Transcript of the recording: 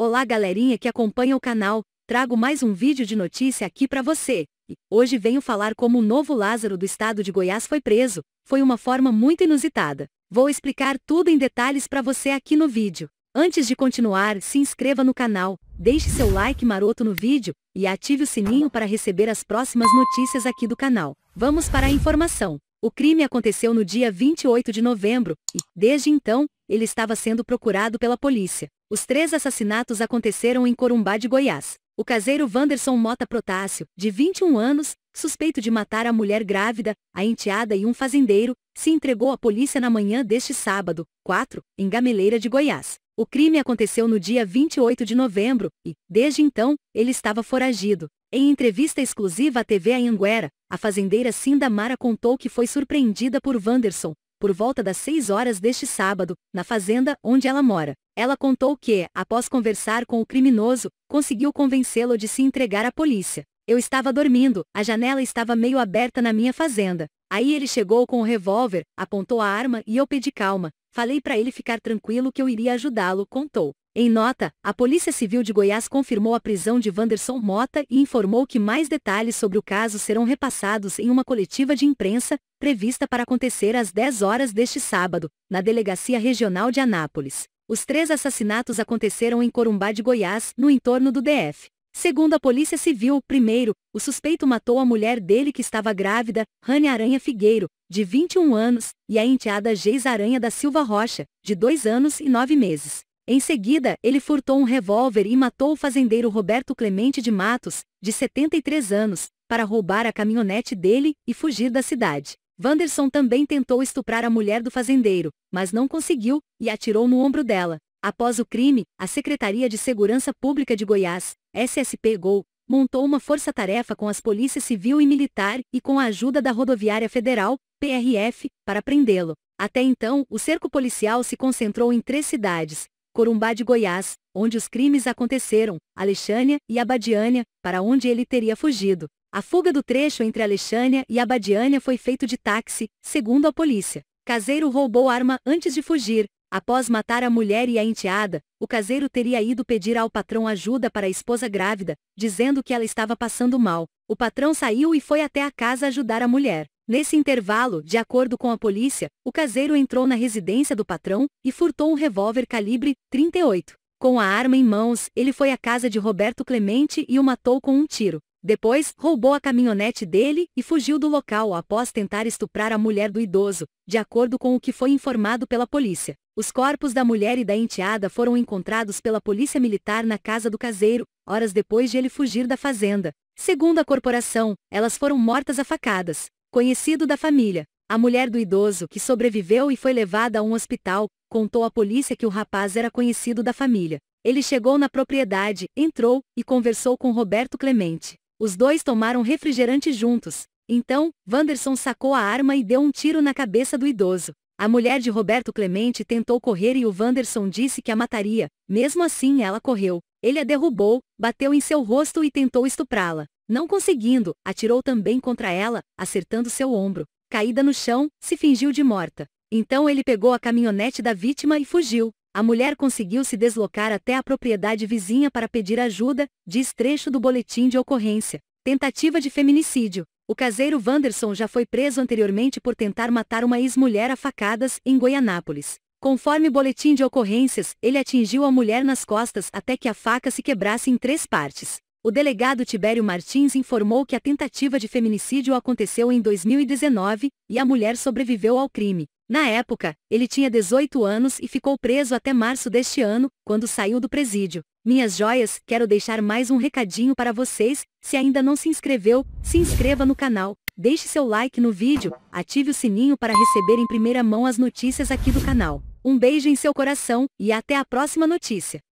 Olá galerinha que acompanha o canal, trago mais um vídeo de notícia aqui para você. E hoje venho falar como o novo Lázaro do estado de Goiás foi preso, foi uma forma muito inusitada. Vou explicar tudo em detalhes para você aqui no vídeo. Antes de continuar, se inscreva no canal, deixe seu like maroto no vídeo e ative o sininho para receber as próximas notícias aqui do canal. Vamos para a informação. O crime aconteceu no dia 28 de novembro e, desde então, ele estava sendo procurado pela polícia. Os três assassinatos aconteceram em Corumbá de Goiás. O caseiro Vanderson Mota Protásio, de 21 anos, suspeito de matar a mulher grávida, a enteada e um fazendeiro, se entregou à polícia na manhã deste sábado, 4, em Gameleira de Goiás. O crime aconteceu no dia 28 de novembro e, desde então, ele estava foragido. Em entrevista exclusiva à TV Anhanguera, a fazendeira Cinda Mara contou que foi surpreendida por Wanderson, por volta das 6 horas deste sábado, na fazenda onde ela mora. Ela contou que, após conversar com o criminoso, conseguiu convencê-lo de se entregar à polícia. Eu estava dormindo, a janela estava meio aberta na minha fazenda. Aí ele chegou com o revólver, apontou a arma e eu pedi calma. Falei para ele ficar tranquilo que eu iria ajudá-lo, contou. Em nota, a Polícia Civil de Goiás confirmou a prisão de Vanderson Mota e informou que mais detalhes sobre o caso serão repassados em uma coletiva de imprensa, prevista para acontecer às 10 horas deste sábado, na Delegacia Regional de Anápolis. Os três assassinatos aconteceram em Corumbá de Goiás, no entorno do DF. Segundo a Polícia Civil, primeiro, o suspeito matou a mulher dele que estava grávida, Rania Aranha Figueiro, de 21 anos, e a enteada Geis Aranha da Silva Rocha, de 2 anos e 9 meses. Em seguida, ele furtou um revólver e matou o fazendeiro Roberto Clemente de Matos, de 73 anos, para roubar a caminhonete dele e fugir da cidade. Vanderson também tentou estuprar a mulher do fazendeiro, mas não conseguiu, e atirou no ombro dela. Após o crime, a Secretaria de Segurança Pública de Goiás SSP Gol, montou uma força-tarefa com as polícias civil e militar e com a ajuda da Rodoviária Federal, PRF, para prendê-lo. Até então, o cerco policial se concentrou em três cidades, Corumbá de Goiás, onde os crimes aconteceram, Alexânia e Abadiânia, para onde ele teria fugido. A fuga do trecho entre Alexânia e Abadiânia foi feito de táxi, segundo a polícia. Caseiro roubou arma antes de fugir, Após matar a mulher e a enteada, o caseiro teria ido pedir ao patrão ajuda para a esposa grávida, dizendo que ela estava passando mal. O patrão saiu e foi até a casa ajudar a mulher. Nesse intervalo, de acordo com a polícia, o caseiro entrou na residência do patrão e furtou um revólver calibre 38. Com a arma em mãos, ele foi à casa de Roberto Clemente e o matou com um tiro. Depois, roubou a caminhonete dele e fugiu do local após tentar estuprar a mulher do idoso, de acordo com o que foi informado pela polícia. Os corpos da mulher e da enteada foram encontrados pela polícia militar na casa do caseiro, horas depois de ele fugir da fazenda. Segundo a corporação, elas foram mortas a facadas. Conhecido da família, a mulher do idoso, que sobreviveu e foi levada a um hospital, contou à polícia que o rapaz era conhecido da família. Ele chegou na propriedade, entrou e conversou com Roberto Clemente. Os dois tomaram refrigerante juntos. Então, Wanderson sacou a arma e deu um tiro na cabeça do idoso. A mulher de Roberto Clemente tentou correr e o Wanderson disse que a mataria. Mesmo assim, ela correu. Ele a derrubou, bateu em seu rosto e tentou estuprá-la. Não conseguindo, atirou também contra ela, acertando seu ombro. Caída no chão, se fingiu de morta. Então ele pegou a caminhonete da vítima e fugiu. A mulher conseguiu se deslocar até a propriedade vizinha para pedir ajuda, diz trecho do boletim de ocorrência. Tentativa de feminicídio. O caseiro Wanderson já foi preso anteriormente por tentar matar uma ex-mulher a facadas em Goianápolis. Conforme boletim de ocorrências, ele atingiu a mulher nas costas até que a faca se quebrasse em três partes o delegado Tibério Martins informou que a tentativa de feminicídio aconteceu em 2019 e a mulher sobreviveu ao crime. Na época, ele tinha 18 anos e ficou preso até março deste ano, quando saiu do presídio. Minhas joias, quero deixar mais um recadinho para vocês, se ainda não se inscreveu, se inscreva no canal, deixe seu like no vídeo, ative o sininho para receber em primeira mão as notícias aqui do canal. Um beijo em seu coração e até a próxima notícia.